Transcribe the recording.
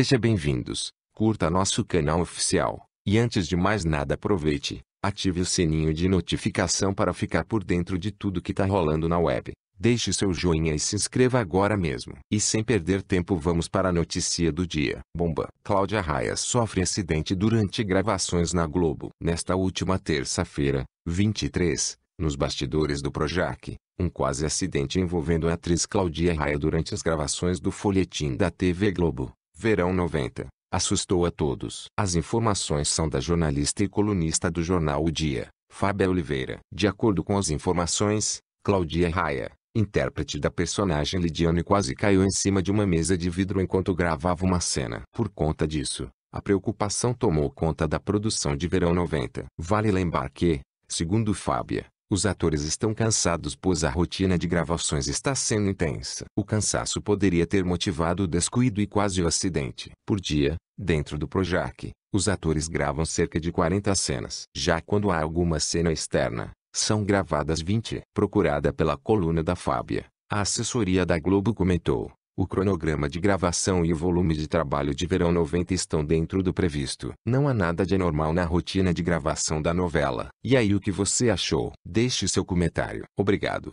Seja bem-vindos, curta nosso canal oficial, e antes de mais nada aproveite, ative o sininho de notificação para ficar por dentro de tudo que tá rolando na web. Deixe seu joinha e se inscreva agora mesmo. E sem perder tempo vamos para a notícia do dia. Bomba! Cláudia Raia sofre acidente durante gravações na Globo. Nesta última terça-feira, 23, nos bastidores do Projac, um quase acidente envolvendo a atriz Cláudia Raia durante as gravações do folhetim da TV Globo Verão 90. Assustou a todos. As informações são da jornalista e colunista do jornal O Dia, Fábia Oliveira. De acordo com as informações, Claudia Raia, intérprete da personagem Lidiane quase caiu em cima de uma mesa de vidro enquanto gravava uma cena. Por conta disso, a preocupação tomou conta da produção de Verão 90. Vale lembrar que, segundo Fábia, os atores estão cansados pois a rotina de gravações está sendo intensa. O cansaço poderia ter motivado o descuido e quase o acidente. Por dia, dentro do Projac, os atores gravam cerca de 40 cenas. Já quando há alguma cena externa, são gravadas 20. Procurada pela coluna da Fábia, a assessoria da Globo comentou. O cronograma de gravação e o volume de trabalho de verão 90 estão dentro do previsto. Não há nada de anormal na rotina de gravação da novela. E aí o que você achou? Deixe seu comentário. Obrigado.